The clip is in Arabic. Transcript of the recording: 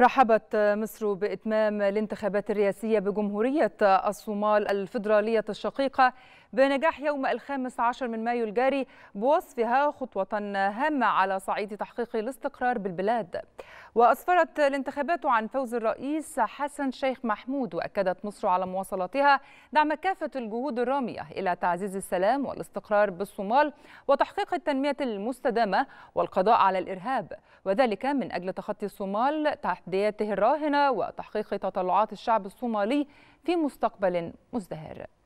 رحبت مصر بإتمام الانتخابات الرئاسية بجمهورية الصومال الفدراليه الشقيقة بنجاح يوم الخامس عشر من مايو الجاري بوصفها خطوة هامة على صعيد تحقيق الاستقرار بالبلاد وأسفرت الانتخابات عن فوز الرئيس حسن شيخ محمود وأكدت مصر على مواصلتها دعم كافة الجهود الرامية إلى تعزيز السلام والاستقرار بالصومال وتحقيق التنمية المستدامة والقضاء على الإرهاب وذلك من أجل تخطي الصومال تحدياته الراهنة وتحقيق تطلعات الشعب الصومالي في مستقبل مزدهر